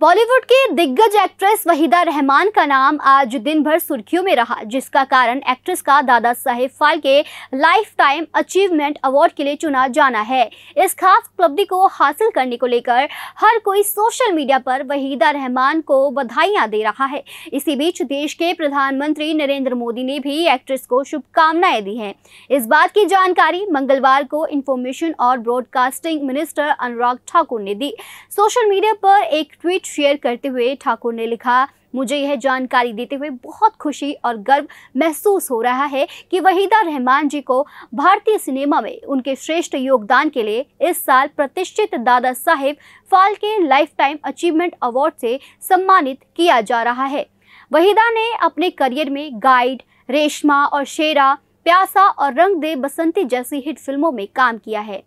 बॉलीवुड की दिग्गज एक्ट्रेस वहीदा रहमान का नाम आज दिन भर सुर्खियों में रहा जिसका कारण एक्ट्रेस का Dadasaheb Phalke lifetime achievement award के लिए चुना जाना है इस खास उपलब्धि को हासिल करने को लेकर हर कोई सोशल मीडिया पर वहीदा रहमान को बधाइयां दे रहा है इसी बीच देश के प्रधानमंत्री नरेंद्र मोदी ने भी एक्ट्रेस को शुभकामनाएं दी हैं इस बात की जानकारी मंगलवार को इंफॉर्मेशन और ब्रॉडकास्टिंग मिनिस्टर अनुराग ठाकुर ने दी सोशल मीडिया पर एक ट्वीट ट्वीट शेयर करते हुए ठाकुर ने लिखा मुझे यह जानकारी देते हुए बहुत खुशी और गर्व महसूस हो रहा है कि वहीदा रहमान जी को भारतीय सिनेमा में उनके श्रेष्ठ योगदान के लिए इस साल प्रतिष्ठित Dadasaheb Phalke lifetime achievement award से सम्मानित किया जा रहा है वहीदा ने अपने करियर में गाइड रेशमा और शेरा प्यासा और रंग दे बसंती जैसी हिट फिल्मों में काम किया है